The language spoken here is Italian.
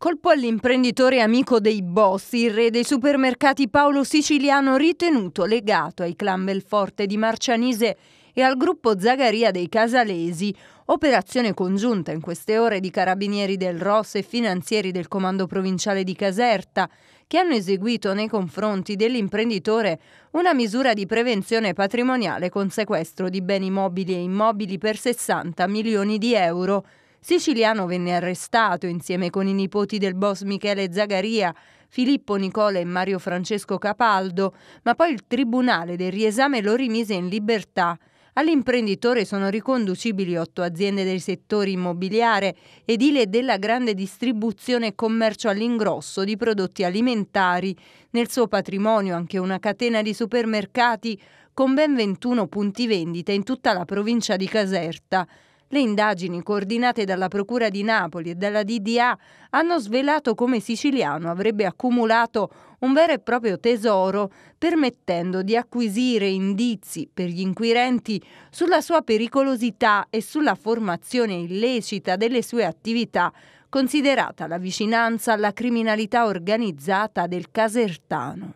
Colpo all'imprenditore amico dei boss, il re dei supermercati Paolo Siciliano ritenuto legato ai clan Belforte di Marcianise e al gruppo Zagaria dei Casalesi, operazione congiunta in queste ore di carabinieri del ROS e finanzieri del comando provinciale di Caserta, che hanno eseguito nei confronti dell'imprenditore una misura di prevenzione patrimoniale con sequestro di beni mobili e immobili per 60 milioni di euro. Siciliano venne arrestato insieme con i nipoti del boss Michele Zagaria, Filippo Nicola e Mario Francesco Capaldo, ma poi il Tribunale del riesame lo rimise in libertà. All'imprenditore sono riconducibili otto aziende dei settori immobiliare, edile della grande distribuzione e commercio all'ingrosso di prodotti alimentari. Nel suo patrimonio anche una catena di supermercati con ben 21 punti vendita in tutta la provincia di Caserta. Le indagini coordinate dalla Procura di Napoli e dalla DDA hanno svelato come Siciliano avrebbe accumulato un vero e proprio tesoro permettendo di acquisire indizi per gli inquirenti sulla sua pericolosità e sulla formazione illecita delle sue attività considerata la vicinanza alla criminalità organizzata del Casertano.